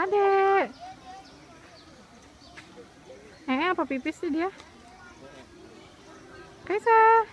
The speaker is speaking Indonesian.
Adek. Eh, apa pipis sih dia? Kaisa.